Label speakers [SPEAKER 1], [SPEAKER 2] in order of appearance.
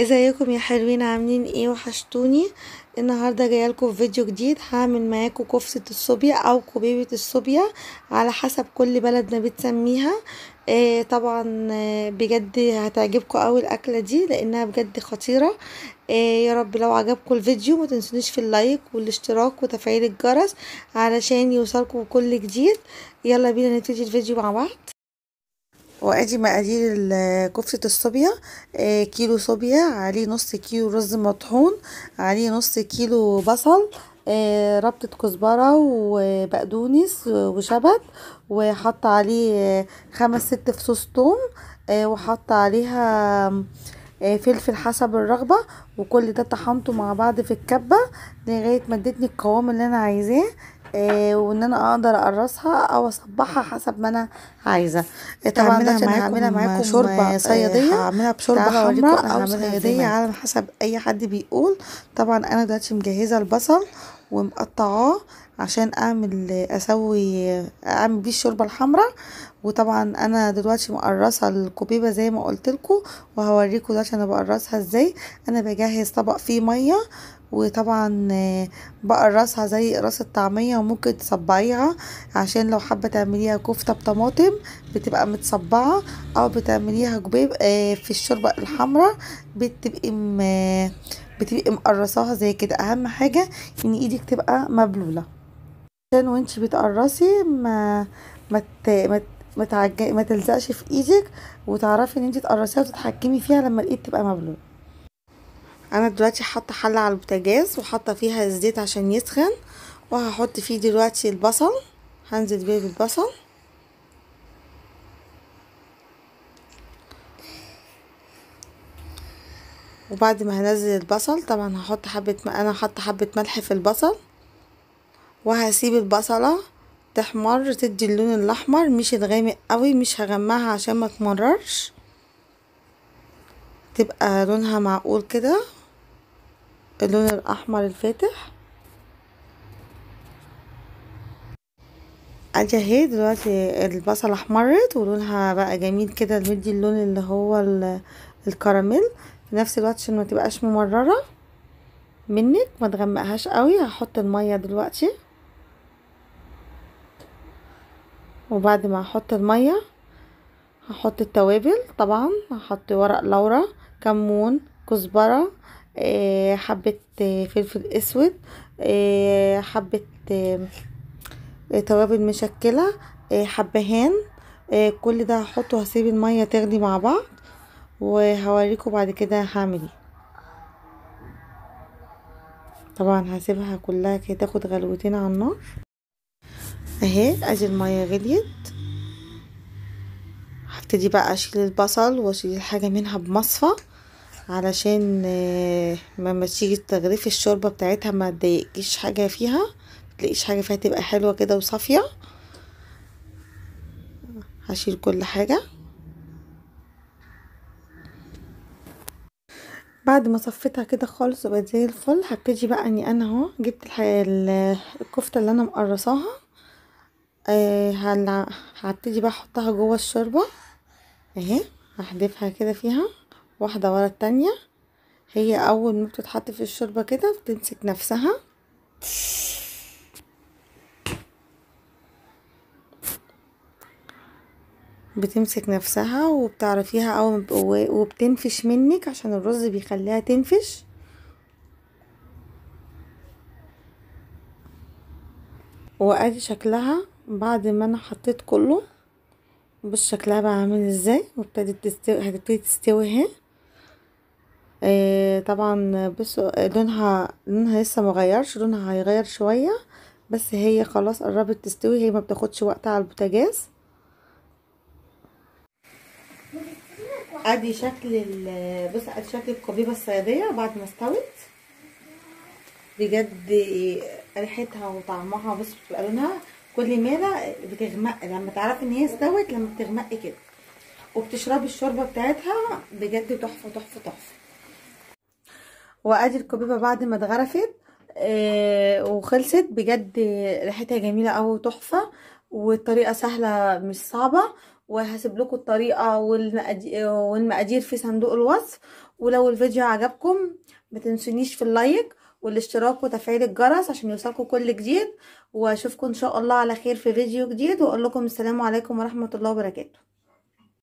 [SPEAKER 1] ازيكم يا حلوين عاملين ايه وحشتوني النهارده جايه لكم فيديو جديد هعمل معاكم كفته الصوبيا او كبيبه الصوبيا على حسب كل بلد ما بتسميها آه طبعا آه، بجد هتعجبكم قوي الاكله دي لانها بجد خطيره آه يا رب لو عجبكم الفيديو ما تنسونيش في اللايك والاشتراك وتفعيل الجرس علشان يوصلكم كل جديد يلا بينا نبتدي الفيديو مع بعض وادي مقادير كفتة الصوبيا آه، كيلو صوبيا عليه نص كيلو رز مطحون عليه نص كيلو بصل آه، ربطة كزبرة وبقدونس وشبت وحط عليه آه، خمس ست فصوص توم وحط عليها فلفل حسب الرغبة وكل ده طحنته مع بعض في الكبة لغاية ما ادتني القوام اللي انا عايزاه آه، وان انا اقدر اقرصها او اصبحها حسب ما انا عايزه آه، طبعا ده هعملها معاكم آه، شوربه صياديه هعملها بشوربه حمراء او صياديه على حسب اي حد بيقول طبعا انا دلوقتي مجهزه البصل ومقطعاه عشان اعمل اسوي اعمل بيه الشوربه الحمراء وطبعا انا دلوقتي مقرصه الكوبيبه زي ما قلت لكم وهوريكم دلوقتي انا بقرصها ازاي انا بجهز طبق فيه ميه وطبعا بقرصها زي قراص الطعمية وممكن تصبعيها عشان لو حابة تعمليها كفتة بطماطم بتبقى متصبعة او بتعمليها جبيب آه، في الشوربة الحمراء بتبقي بتبقي مقرصاها زي كده اهم حاجة ان ايدك تبقى مبلولة عشان وانتي بتقرصي ما ما ما تلزقش في ايدك وتعرفي ان انت تقرصيها وتتحكمي فيها لما الايد تبقى مبلوله انا دلوقتي حاطه حله على البوتاجاز وحاطه فيها الزيت عشان يسخن وهحط فيه دلوقتي البصل هنزل بيه بالبصل وبعد ما هنزل البصل طبعا هحط حبه انا حاطه حبه ملح في البصل وهسيب البصله تحمر تدي اللون الاحمر مش الغامق قوي مش هغمقها عشان ما تمررش تبقى لونها معقول كده اللون الأحمر الفاتح ادي اهي دلوقتي البصلة احمرت ولونها بقى جميل كده مدي اللون اللي هو الكراميل في نفس الوقت عشان ما تبقاش ممررة منك ما تغمقهاش قوي هحط المية دلوقتي وبعد ما احط المية هحط التوابل طبعا هحط ورق لورا كمون كزبرة آه، حبة آه، فلفل اسود آه، حبة توابل مشكلة حبهان كل ده هحطه هسيب المية تغلي مع بعض وهوريكم بعد كده هعمل ايه طبعا هسيبها كلها كده تاخد غلوتين على النار اهي ادي المية غليت هبتدي بقى اشيل البصل واشيل الحاجة منها بمصفى علشان آه، لما تيجي تغرفي الشوربه بتاعتها ما تضايقكيش حاجه فيها متلاقيش حاجه فيها تبقى حلوه كده وصافيه هشيل كل حاجه بعد ما صفيتها كده خالص وبقت زي الفل هبتدي بقى اني انا اهو جبت الكفته اللي انا مقرصاها آه هبتدي بقى احطها جوه الشوربه اهي هحذفها كده فيها واحدة ورا التانية هي أول ما بتتحط في الشوربة كده بتمسك نفسها بتمسك نفسها وبتعرفيها أول وبتنفش منك عشان الرز بيخليها تنفش وادي شكلها بعد ما انا حطيت كله بص شكلها بقى عامل ازاي وابتدت تستوي هتبتدي تستوي اهي آه، طبعا بصوا لونها لونها لسه مغيرش لونها هيغير شوية بس هي خلاص قربت تستوي هي ما بتاخدش وقت على البوتاجاز ادي شكل بص ادي شكل القبيبه الصياديه بعد ما استوت بجد ريحتها وطعمها بص بتبقى لونها كل ماله بتغمق لما تعرفي ان هي استوت لما بتغمق كده وبتشربي الشوربه بتاعتها بجد تحفه تحفه تحفه وادي الكوبيبه بعد ما اتغرفت آه وخلصت بجد ريحتها جميله قوي تحفه والطريقه سهله مش صعبه وهسيب لكم الطريقه والمقادير في صندوق الوصف ولو الفيديو عجبكم ما تنسونيش في اللايك والاشتراك وتفعيل الجرس عشان يوصلكم كل جديد واشوفكم ان شاء الله على خير في فيديو جديد واقول لكم السلام عليكم ورحمه الله وبركاته